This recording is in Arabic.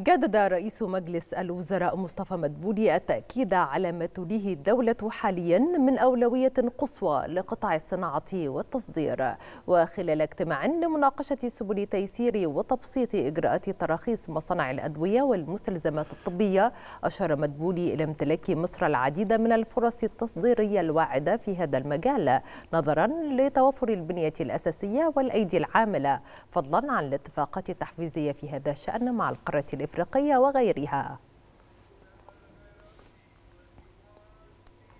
جدد رئيس مجلس الوزراء مصطفى مدبولي التأكيد على ما تليه الدولة حاليا من أولوية قصوى لقطاع الصناعة والتصدير وخلال اجتماع لمناقشة سبل تيسير وتبسيط إجراءات تراخيص مصانع الأدوية والمستلزمات الطبية أشار مدبولي إلى امتلاك مصر العديد من الفرص التصديرية الواعدة في هذا المجال نظرا لتوفر البنية الأساسية والأيدي العاملة فضلا عن الاتفاقات التحفيزية في هذا الشأن مع القارة الإفريقية الإفريقية وغيرها